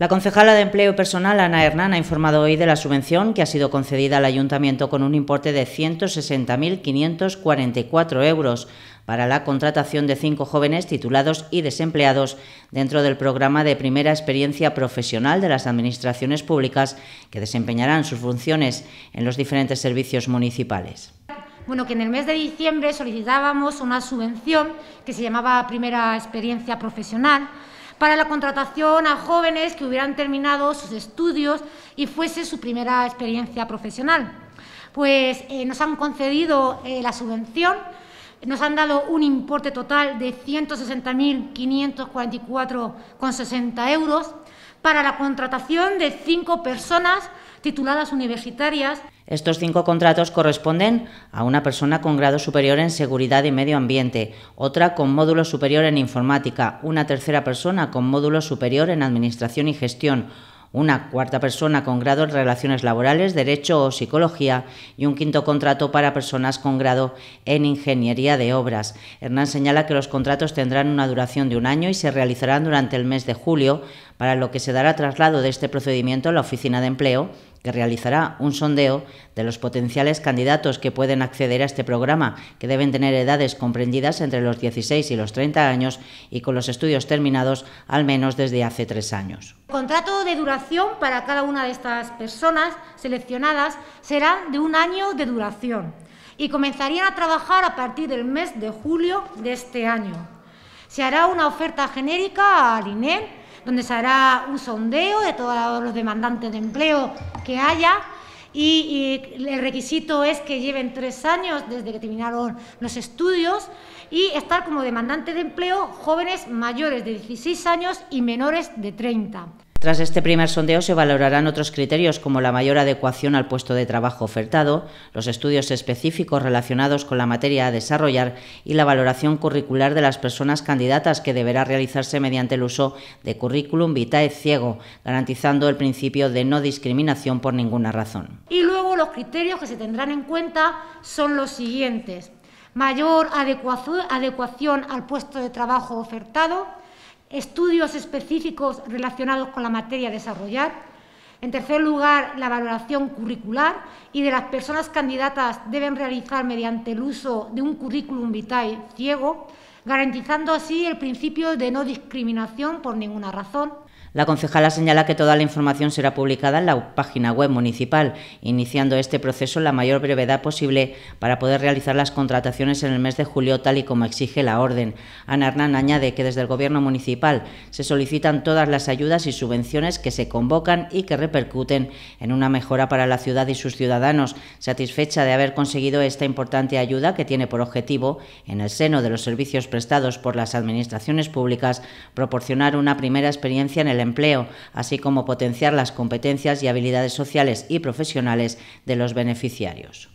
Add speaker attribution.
Speaker 1: La concejala de Empleo Personal, Ana Hernán, ha informado hoy de la subvención que ha sido concedida al Ayuntamiento con un importe de 160.544 euros para la contratación de cinco jóvenes titulados y desempleados dentro del programa de primera experiencia profesional de las administraciones públicas que desempeñarán sus funciones en los diferentes servicios municipales.
Speaker 2: Bueno, que en el mes de diciembre solicitábamos una subvención que se llamaba primera experiencia profesional para la contratación a jóvenes que hubieran terminado sus estudios y fuese su primera experiencia profesional. Pues eh, nos han concedido eh, la subvención, nos han dado un importe total de 160.544,60 euros para la contratación de cinco personas tituladas universitarias.
Speaker 1: Estos cinco contratos corresponden a una persona con grado superior en seguridad y medio ambiente, otra con módulo superior en informática, una tercera persona con módulo superior en administración y gestión, una cuarta persona con grado en relaciones laborales, derecho o psicología y un quinto contrato para personas con grado en ingeniería de obras. Hernán señala que los contratos tendrán una duración de un año y se realizarán durante el mes de julio, para lo que se dará traslado de este procedimiento a la oficina de empleo que realizará un sondeo de los potenciales candidatos que pueden acceder a este programa, que deben tener edades comprendidas entre los 16 y los 30 años y con los estudios terminados al menos desde hace tres años.
Speaker 2: El contrato de duración para cada una de estas personas seleccionadas será de un año de duración y comenzarían a trabajar a partir del mes de julio de este año. Se hará una oferta genérica al INEM donde se hará un sondeo de todos los demandantes de empleo que haya y, el requisito es que lleven tres años desde que terminaron los estudios y estar como demandantes de empleo jóvenes mayores de 16 años y menores de 30.
Speaker 1: Tras este primer sondeo se valorarán otros criterios como la mayor adecuación al puesto de trabajo ofertado, los estudios específicos relacionados con la materia a desarrollar y la valoración curricular de las personas candidatas que deberá realizarse mediante el uso de currículum vitae ciego, garantizando el principio de no discriminación por ninguna razón.
Speaker 2: Y luego los criterios que se tendrán en cuenta son los siguientes. Mayor adecuación al puesto de trabajo ofertado, estudios específicos relacionados con la materia a desarrollar. En tercer lugar, la valoración curricular y de las personas candidatas deben realizar mediante el uso de un currículum vitae ciego garantizando así el principio de no discriminación por ninguna razón.
Speaker 1: La concejala señala que toda la información será publicada en la página web municipal, iniciando este proceso en la mayor brevedad posible para poder realizar las contrataciones en el mes de julio tal y como exige la orden. Ana Hernán añade que desde el Gobierno municipal se solicitan todas las ayudas y subvenciones que se convocan y que repercuten en una mejora para la ciudad y sus ciudadanos, satisfecha de haber conseguido esta importante ayuda que tiene por objetivo, en el seno de los servicios prestados por las administraciones públicas, proporcionar una primera experiencia en el empleo, así como potenciar las competencias y habilidades sociales y profesionales de los beneficiarios.